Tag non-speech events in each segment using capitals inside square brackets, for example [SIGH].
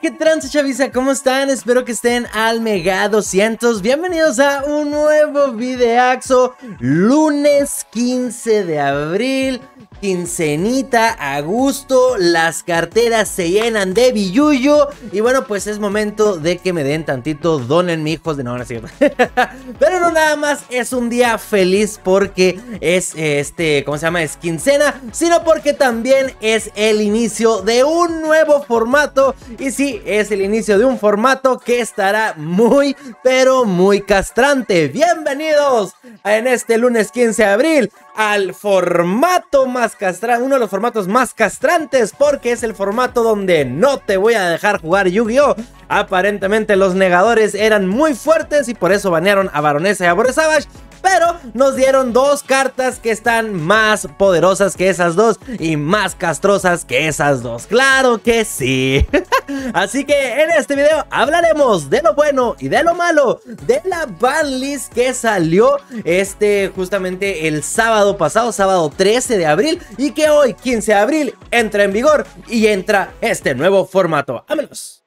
qué trance, Chavisa. ¿cómo están? Espero que estén al Mega 200. Bienvenidos a un nuevo Axo. lunes 15 de abril quincenita a gusto, las carteras se llenan de billuyo y bueno, pues es momento de que me den tantito, en mi hijos de no, [LAUGHS] Pero no nada más es un día feliz porque es este, ¿cómo se llama? Es quincena, sino porque también es el inicio de un nuevo formato y sí, es el inicio de un formato que estará muy, pero muy castrante. Bienvenidos en este lunes 15 de abril al formato más castrante, uno de los formatos más castrantes, porque es el formato donde no te voy a dejar jugar Yu-Gi-Oh! Aparentemente los negadores eran muy fuertes y por eso banearon a Baronesa y a Savage. Pero nos dieron dos cartas que están más poderosas que esas dos y más castrosas que esas dos. ¡Claro que sí! [LAUGHS] Así que en este video hablaremos de lo bueno y de lo malo de la banlist que salió este justamente el sábado pasado, sábado 13 de abril y que hoy 15 de abril entra en vigor y entra este nuevo formato. ¡Vámonos!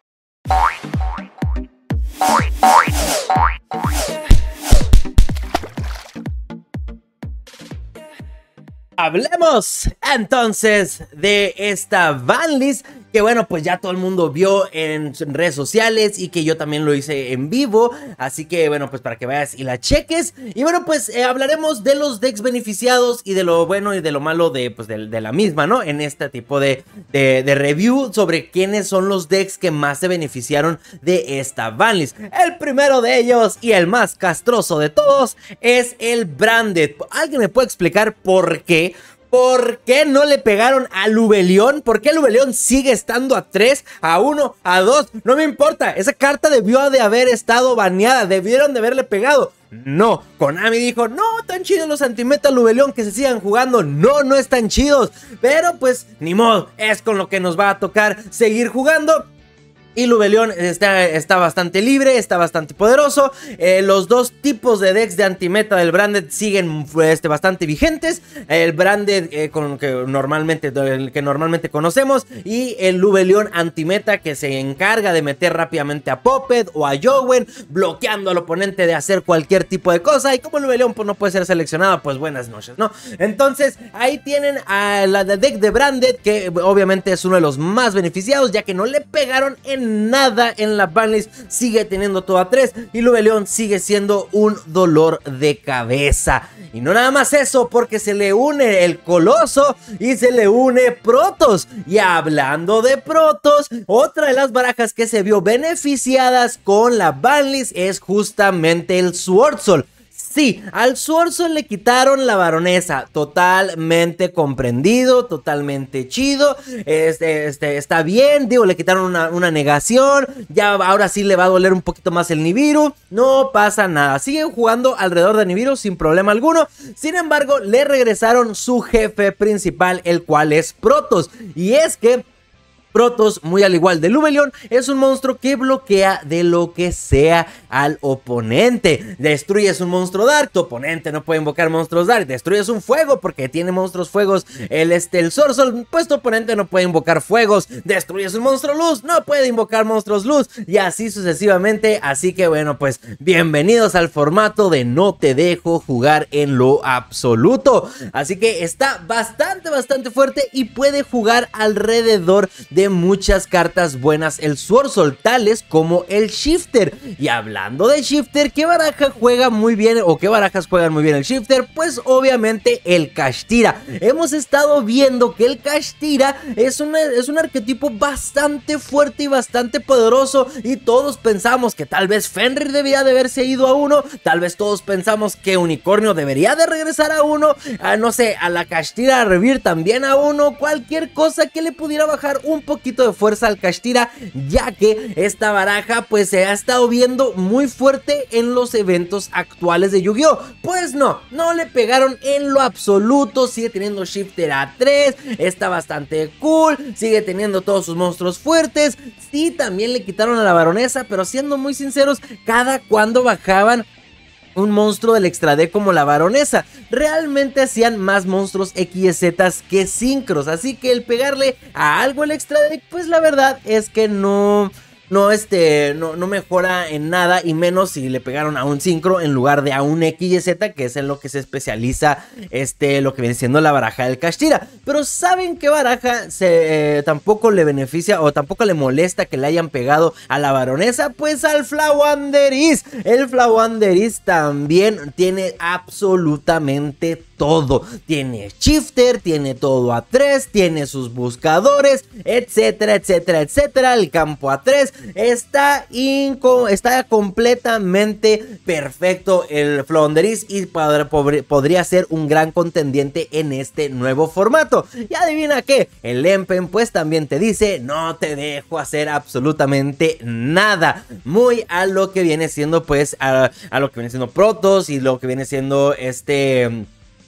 Hablemos entonces de esta banlist que bueno, pues ya todo el mundo vio en redes sociales y que yo también lo hice en vivo. Así que bueno, pues para que veas y la cheques. Y bueno, pues eh, hablaremos de los decks beneficiados y de lo bueno y de lo malo de, pues, de, la misma, ¿no? En este tipo de, de, review sobre quiénes son los decks que más se beneficiaron de esta banlist. El primero de ellos y el más castroso de todos es el Branded. ¿Alguien me puede explicar por qué? ¿Por qué no le pegaron a Lubelión? ¿Por qué Lubelión sigue estando a 3, a 1, a 2? No me importa, esa carta debió de haber estado baneada, debieron de haberle pegado. No, Konami dijo, no, tan chidos los antimetas Lubeleón que se sigan jugando, no, no están chidos. Pero pues, ni modo, es con lo que nos va a tocar seguir jugando. Y Lubeleon está, está bastante libre, está bastante poderoso. Eh, los dos tipos de decks de antimeta del Branded siguen este, bastante vigentes. El Branded eh, con que normalmente, que normalmente conocemos. Y el Lubelion antimeta que se encarga de meter rápidamente a Poppet o a Jowen. Bloqueando al oponente de hacer cualquier tipo de cosa. Y como Lubeleon pues, no puede ser seleccionado, pues buenas noches, ¿no? Entonces ahí tienen a la de deck de Branded que obviamente es uno de los más beneficiados ya que no le pegaron en nada en la banlis sigue teniendo toda tres y Lubeleón sigue siendo un dolor de cabeza. Y no nada más eso, porque se le une el Coloso y se le une Protos. Y hablando de Protos, otra de las barajas que se vio beneficiadas con la banlis es justamente el Sword Sí, al Suorzo le quitaron la baronesa. Totalmente comprendido, totalmente chido. Este, este, está bien, digo, le quitaron una, una negación. Ya ahora sí le va a doler un poquito más el Nibiru. No pasa nada. Siguen jugando alrededor de Nibiru sin problema alguno. Sin embargo, le regresaron su jefe principal, el cual es Protos. Y es que Protos muy al igual de Lubeleon, es un monstruo que bloquea de lo que sea al oponente. Destruyes un monstruo Dark, tu oponente no puede invocar monstruos Dark. Destruyes un fuego porque tiene monstruos fuegos. El, este, el pues tu oponente no puede invocar fuegos. Destruyes un monstruo luz, no puede invocar monstruos luz. Y así sucesivamente. Así que bueno, pues bienvenidos al formato de no te dejo jugar en lo absoluto. Así que está bastante, bastante fuerte y puede jugar alrededor de muchas cartas buenas el sol, tales como el Shifter. Y hablando de Shifter, ¿qué baraja juega muy bien o qué barajas juegan muy bien el Shifter? Pues obviamente el Kashtira. Hemos estado viendo que el Kashtira es, es un arquetipo bastante fuerte y bastante poderoso y todos pensamos que tal vez Fenrir debía de haberse ido a uno, tal vez todos pensamos que Unicornio debería de regresar a uno, a, no sé, a la Kashtira a revivir también a uno, cualquier cosa que le pudiera bajar un poco poquito de fuerza al Kashtira, ya que esta baraja pues se ha estado viendo muy fuerte en los eventos actuales de Yu-Gi-Oh! Pues no, no le pegaron en lo absoluto, sigue teniendo Shifter a 3, está bastante cool, sigue teniendo todos sus monstruos fuertes, sí también le quitaron a la baronesa, pero siendo muy sinceros, cada cuando bajaban un monstruo del extra D como la baronesa. Realmente hacían más monstruos Z que sincros, así que el pegarle a algo el extra D, pues la verdad es que no no, este, no, no mejora en nada y menos si le pegaron a un sincro en lugar de a un XYZ, que es en lo que se especializa este, lo que viene siendo la baraja del Kashira Pero saben qué baraja se, eh, tampoco le beneficia o tampoco le molesta que le hayan pegado a la baronesa, pues al Flawanderis. El Flawanderis también tiene absolutamente todo. Tiene shifter, tiene todo a tres, tiene sus buscadores, etcétera, etcétera, etcétera, el campo a 3 Está, está completamente perfecto el Flounderis y podría ser un gran contendiente en este nuevo formato. Y adivina qué, el Empen pues también te dice, no te dejo hacer absolutamente nada. Muy a lo que viene siendo pues, a, a lo que viene siendo Protos y lo que viene siendo este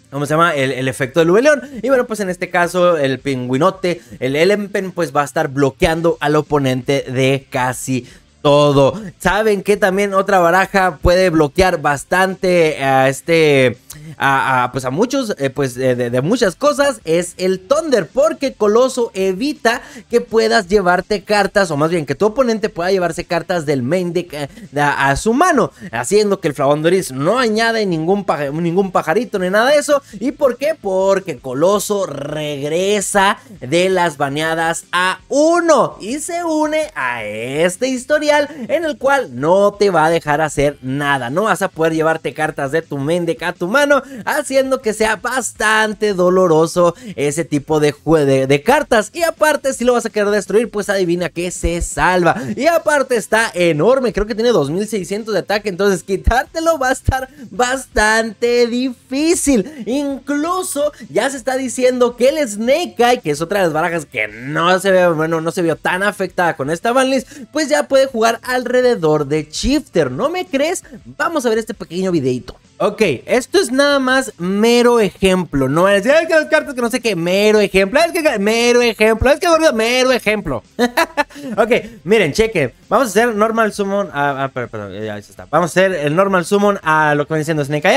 ¿Cómo se llama? El, efecto del v Y bueno, pues en este caso, el pingüinote, el Elempen, pues va a estar bloqueando al oponente de casi todo. Saben que también otra baraja puede bloquear bastante a este a, pues a muchos, eh, pues eh, de, muchas cosas, es el Thunder, porque Coloso evita que puedas llevarte cartas, o más bien que tu oponente pueda llevarse cartas del main eh, a, su mano, haciendo que el Flavondoris no añade ningún, ningún pajarito ni nada de eso. ¿Y por qué? Porque Coloso regresa de las baneadas a uno y se une a este historial en el cual no te va a dejar hacer nada, no vas a poder llevarte cartas de tu main a tu mano haciendo que sea bastante doloroso ese tipo de, de, de cartas. Y aparte, si lo vas a querer destruir, pues adivina que se salva. Y aparte está enorme, creo que tiene 2600 de ataque, entonces quitártelo va a estar bastante difícil. Incluso ya se está diciendo que el Snake Eye, que es otra de las barajas que no se ve, bueno, no se vio tan afectada con esta banlist, pues ya puede jugar alrededor de Shifter. ¿No me crees? Vamos a ver este pequeño videito. Ok, esto es nada más mero ejemplo. No es, es que las cartas que no sé qué, mero ejemplo. Es que mero ejemplo. Es que mero ejemplo. [LAUGHS] ok, miren, Cheque... Vamos a hacer normal summon. ah, perdón, ya está. Vamos a hacer el normal summon a lo que van diciendo... Snake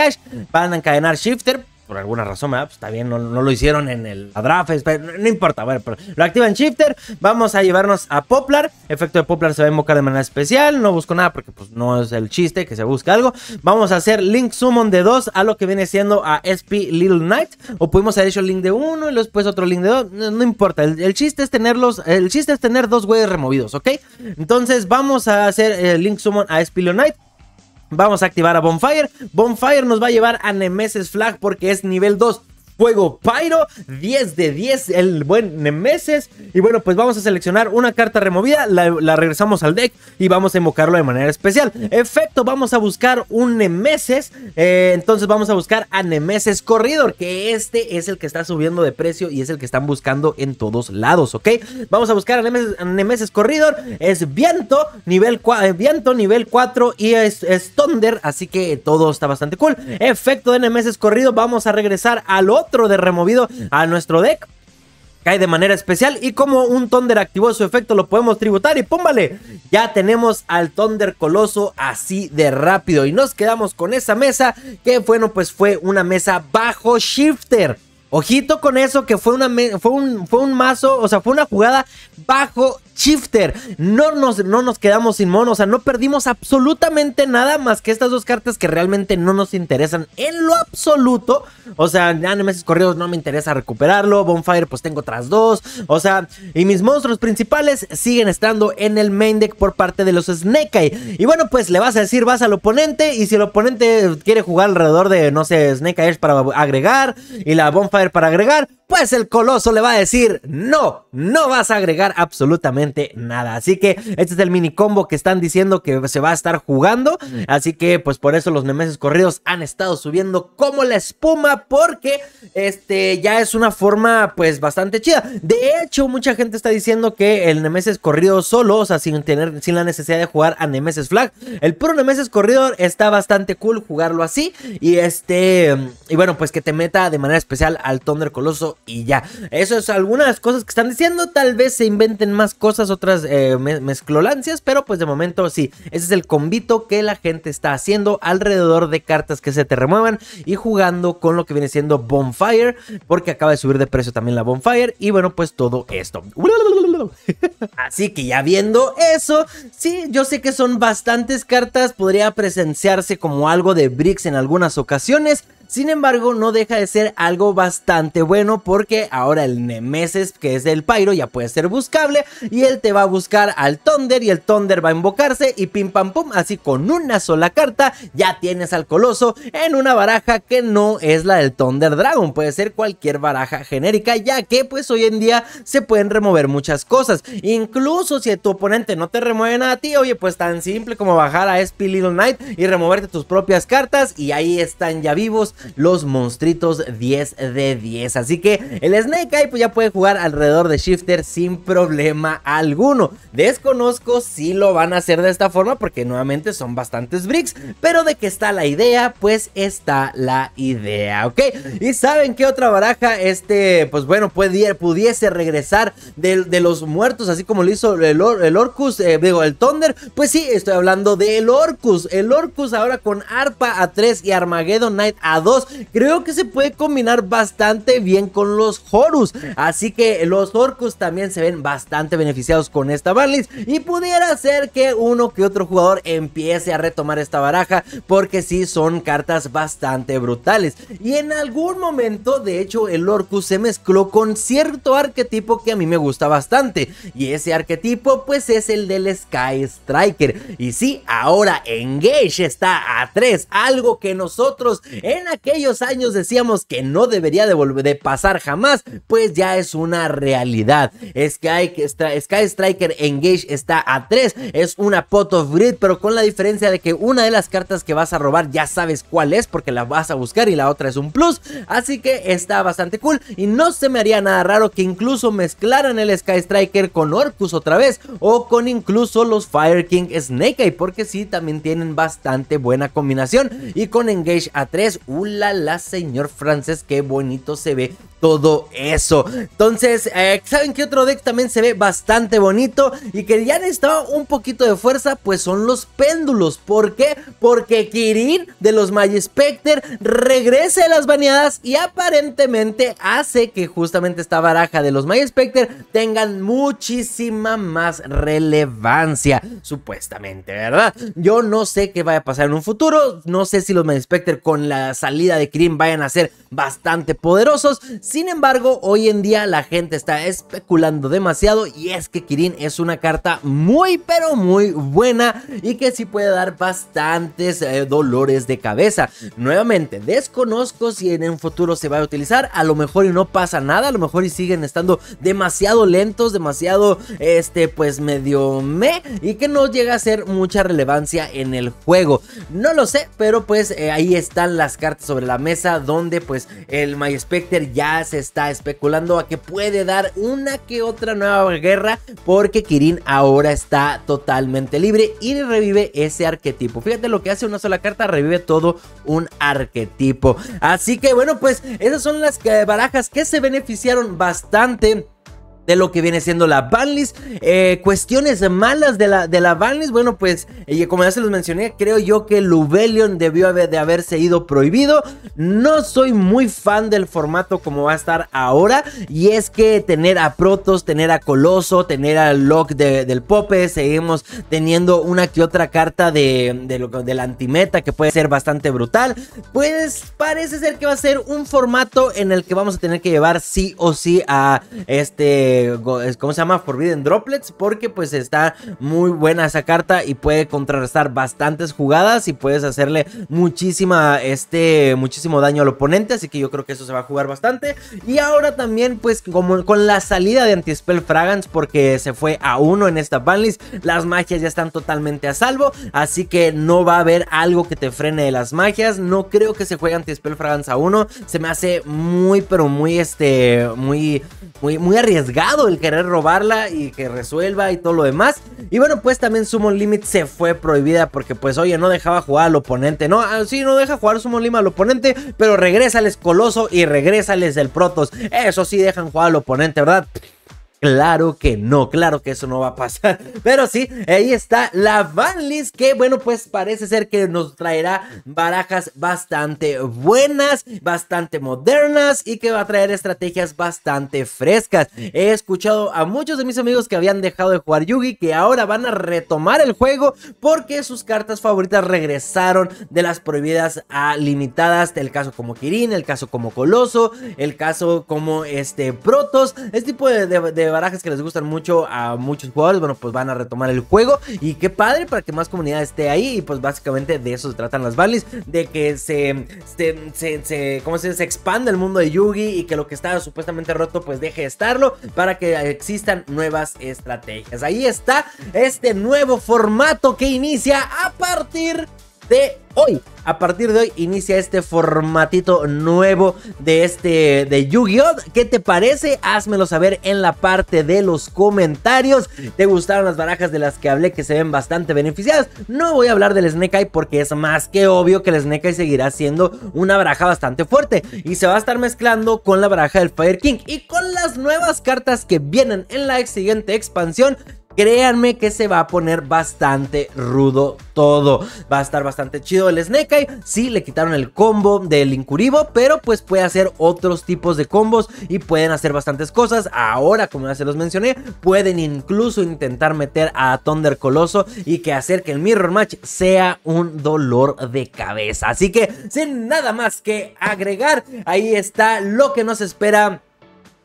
Van a encadenar Shifter por alguna razón, ¿verdad? Pues también no, lo hicieron en el draft, no importa, bueno, pero lo activan Shifter, vamos a llevarnos a Poplar, efecto de Poplar se va a invocar de manera especial, no busco nada porque pues no es el chiste que se busca algo, vamos a hacer Link Summon de 2 a lo que viene siendo a SP Little Knight, o pudimos haber hecho Link de 1 y después otro Link de 2, no, importa, el, chiste es tenerlos, el chiste es tener dos güeyes removidos, ¿ok? Entonces vamos a hacer eh, Link Summon a SP Little Knight, Vamos a activar a Bonfire. Bonfire nos va a llevar a Nemesis Flag porque es nivel 2. Fuego Pyro, 10 de 10 el buen Nemesis. Y bueno, pues vamos a seleccionar una carta removida, la, regresamos al deck y vamos a invocarlo de manera especial. Efecto, vamos a buscar un Nemeses eh, entonces vamos a buscar a Nemesis Corridor, que este es el que está subiendo de precio y es el que están buscando en todos lados, ¿ok? Vamos a buscar a Nemesis, Corridor, es Viento, nivel 4, eh, Viento, nivel 4 y es, Thunder, así que todo está bastante cool. Efecto de Nemesis Corrido, vamos a regresar al otro de removido a nuestro deck. Cae de manera especial y como un Thunder activó su efecto lo podemos tributar y pómbale, ya tenemos al Thunder Coloso así de rápido y nos quedamos con esa mesa que bueno pues fue una mesa bajo shifter. Ojito con eso, que fue, una, fue, un, fue un mazo, o sea, fue una jugada bajo shifter. No nos, no nos quedamos sin mono, o sea, no perdimos absolutamente nada más que estas dos cartas que realmente no nos interesan en lo absoluto. O sea, ya en meses Corridos no me interesa recuperarlo, Bonfire pues tengo otras dos, o sea, y mis monstruos principales siguen estando en el main deck por parte de los Snake Eye. Y bueno, pues le vas a decir, vas al oponente, y si el oponente quiere jugar alrededor de, no sé, Snake Eye para agregar, y la Bonfire para agregar pues el coloso le va a decir, no, no vas a agregar absolutamente nada. Así que este es el mini combo que están diciendo que se va a estar jugando. Así que pues por eso los Nemeses corridos han estado subiendo como la espuma porque este ya es una forma pues bastante chida. De hecho, mucha gente está diciendo que el Nemeses corrido solo, o sea, sin tener sin la necesidad de jugar a Nemesis Flag, el puro Nemeses corrido está bastante cool jugarlo así y este y bueno, pues que te meta de manera especial al Thunder Coloso y ya. Eso es algunas cosas que están diciendo. Tal vez se inventen más cosas, otras eh, mezclolancias, pero pues de momento sí. Ese es el convito que la gente está haciendo alrededor de cartas que se te remuevan y jugando con lo que viene siendo Bonfire, porque acaba de subir de precio también la Bonfire. Y bueno, pues todo esto. [LAUGHS] Así que ya viendo eso, sí, yo sé que son bastantes cartas, podría presenciarse como algo de Bricks en algunas ocasiones sin embargo, no deja de ser algo bastante bueno porque ahora el Nemesis, que es el Pyro, ya puede ser buscable y él te va a buscar al Thunder y el Thunder va a invocarse y pim pam pum, así con una sola carta ya tienes al Coloso en una baraja que no es la del Thunder Dragon, puede ser cualquier baraja genérica ya que pues hoy en día se pueden remover muchas cosas, incluso si tu oponente no te remueve nada a ti, oye pues tan simple como bajar a SP Little Knight y removerte tus propias cartas y ahí están ya vivos los monstruitos 10 de 10. Así que el Snake Eye pues, ya puede jugar alrededor de Shifter sin problema alguno. Desconozco si lo van a hacer de esta forma porque nuevamente son bastantes bricks, pero de que está la idea, pues está la idea, ¿ok? Y saben que otra baraja, este, pues bueno, pudiese regresar de, los muertos, así como lo hizo el, Orcus, eh, digo, el Thunder, pues sí, estoy hablando del Orcus, el Orcus ahora con Arpa a 3 y Armageddon Knight a 2 creo que se puede combinar bastante bien con los Horus. Así que los Orcus también se ven bastante beneficiados con esta banlist. Y pudiera ser que uno que otro jugador empiece a retomar esta baraja. Porque sí son cartas bastante brutales. Y en algún momento, de hecho, el Orcus se mezcló con cierto arquetipo que a mí me gusta bastante. Y ese arquetipo, pues es el del Sky Striker. Y sí, ahora Engage está a 3. Algo que nosotros en aquel aquellos años decíamos que no debería de, pasar jamás, pues ya es una realidad. Sky, Sky Striker Engage está a 3, es una pot of grid, pero con la diferencia de que una de las cartas que vas a robar ya sabes cuál es porque la vas a buscar y la otra es un plus, así que está bastante cool y no se me haría nada raro que incluso mezclaran el Sky Striker con Orcus otra vez o con incluso los Fire King Snake Eye porque sí también tienen bastante buena combinación y con Engage a 3, la señor francés, qué bonito se ve todo eso. Entonces, eh, ¿saben qué otro deck también se ve bastante bonito? Y que ya necesitaba un poquito de fuerza, pues son los péndulos. ¿Por qué? Porque Kirin de los Magispecter regresa a las baneadas y aparentemente hace que justamente esta baraja de los Magispecter tengan muchísima más relevancia, supuestamente, ¿verdad? Yo no sé qué vaya a pasar en un futuro, no sé si los Magispecter con la salida de Kirin vayan a ser bastante poderosos. Sin embargo, hoy en día la gente está especulando demasiado y es que Kirin es una carta muy pero muy buena y que sí puede dar bastantes eh, dolores de cabeza. Nuevamente, desconozco si en un futuro se va a utilizar, a lo mejor y no pasa nada, a lo mejor y siguen estando demasiado lentos, demasiado este pues medio me y que no llega a ser mucha relevancia en el juego. No lo sé, pero pues eh, ahí están las cartas sobre la mesa donde pues el MySpecter ya se está especulando a que puede dar una que otra nueva guerra porque Kirin ahora está totalmente libre y revive ese arquetipo. Fíjate lo que hace una sola carta, revive todo un arquetipo. Así que bueno, pues esas son las barajas que se beneficiaron bastante de lo que viene siendo la banlist. Eh, cuestiones malas de la, de la banlist, bueno, pues eh, como ya se los mencioné, creo yo que Lubelion debió haber, de haberse ido prohibido. No soy muy fan del formato como va a estar ahora, y es que tener a Protos, tener a Coloso, tener al Lock del Pope, seguimos teniendo una que otra carta de, de, lo, de la antimeta que puede ser bastante brutal. Pues parece ser que va a ser un formato en el que vamos a tener que llevar sí o sí a este ¿cómo se llama? Forbidden Droplets, porque pues está muy buena esa carta y puede contrarrestar bastantes jugadas y puedes hacerle muchísima, este, muchísimo daño al oponente, así que yo creo que eso se va a jugar bastante. Y ahora también pues como con la salida de Anti-Spell Fragans. porque se fue a uno en esta banlist, las magias ya están totalmente a salvo, así que no va a haber algo que te frene de las magias, no creo que se juegue Anti-Spell Fragans a uno, se me hace muy pero muy este, muy, muy, muy arriesgado el querer robarla y que resuelva y todo lo demás. Y bueno, pues también Summon Limit se fue prohibida porque pues oye, no dejaba jugar al oponente. No, ah, sí, no deja jugar Summon Limit al oponente, pero regresa regrésales Coloso y regrésales el Protos. Eso sí dejan jugar al oponente, ¿verdad? Claro que no, claro que eso no va a pasar. [LAUGHS] Pero sí, ahí está la Vanlis que bueno, pues parece ser que nos traerá barajas bastante buenas, bastante modernas y que va a traer estrategias bastante frescas. He escuchado a muchos de mis amigos que habían dejado de jugar Yugi que ahora van a retomar el juego porque sus cartas favoritas regresaron de las prohibidas a limitadas, el caso como Kirin, el caso como Coloso, el caso como este Protos, este tipo de barajas que les gustan mucho a muchos jugadores, bueno, pues van a retomar el juego. Y qué padre para que más comunidad esté ahí. Y pues básicamente de eso se tratan las Valis de que se, se, se, ¿cómo se, se expanda el mundo de Yugi y que lo que estaba supuestamente roto pues deje de estarlo para que existan nuevas estrategias. Ahí está este nuevo formato que inicia a partir de hoy. A partir de hoy inicia este formatito nuevo de este de Yu-Gi-Oh! ¿Qué te parece? Házmelo saber en la parte de los comentarios. ¿Te gustaron las barajas de las que hablé que se ven bastante beneficiadas? No voy a hablar del Snake Eye porque es más que obvio que el Snake Eye seguirá siendo una baraja bastante fuerte y se va a estar mezclando con la baraja del Fire King y con las nuevas cartas que vienen en la siguiente expansión créanme que se va a poner bastante rudo todo. Va a estar bastante chido el Snake Eye. Sí, le quitaron el combo del Incuribo, pero pues puede hacer otros tipos de combos y pueden hacer bastantes cosas. Ahora, como ya se los mencioné, pueden incluso intentar meter a Thunder Coloso y que hacer que el Mirror Match sea un dolor de cabeza. Así que, sin nada más que agregar, ahí está lo que nos espera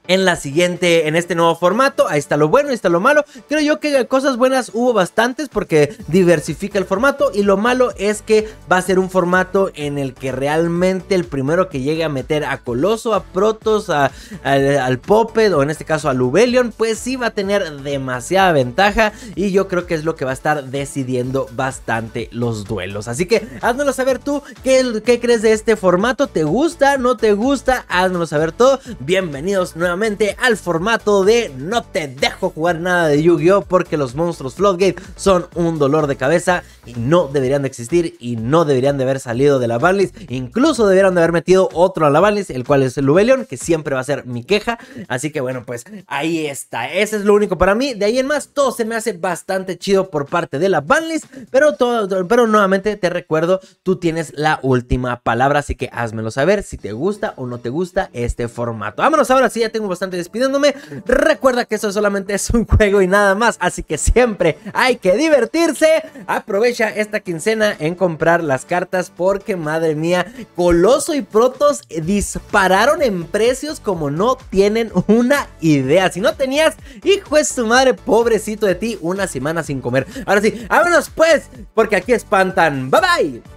en la siguiente, en este nuevo formato. Ahí está lo bueno, ahí está lo malo. Creo yo que cosas buenas hubo bastantes porque diversifica el formato y lo malo es que va a ser un formato en el que realmente el primero que llegue a meter a Coloso, a Protos, a, al Poped o en este caso a Lubelion, pues sí va a tener demasiada ventaja y yo creo que es lo que va a estar decidiendo bastante los duelos. Así que házmelo saber tú qué, crees de este formato, ¿te gusta? ¿No te gusta? házmelo saber todo. Bienvenidos nuevamente al formato de no te dejo jugar nada de Yu-Gi-Oh! porque los monstruos Floodgate son un dolor de cabeza y no deberían de existir y no deberían de haber salido de la banlist. Incluso deberían de haber metido otro a la banlist, el cual es el Lubelion, que siempre va a ser mi queja. Así que bueno, pues ahí está. Ese es lo único para mí. De ahí en más, todo se me hace bastante chido por parte de la banlist, pero, todo, pero nuevamente te recuerdo, tú tienes la última palabra, así que házmelo saber si te gusta o no te gusta este formato. Vámonos ahora sí, ya tengo bastante despidiéndome. Recuerda que eso solamente es un juego y nada más, así que siempre hay que divertirse. Aprovecha esta quincena en comprar las cartas porque madre mía, Coloso y Protos dispararon en precios como no tienen una idea. Si no tenías, hijo es tu madre, pobrecito de ti, una semana sin comer. Ahora sí, vámonos pues, porque aquí espantan. Bye bye.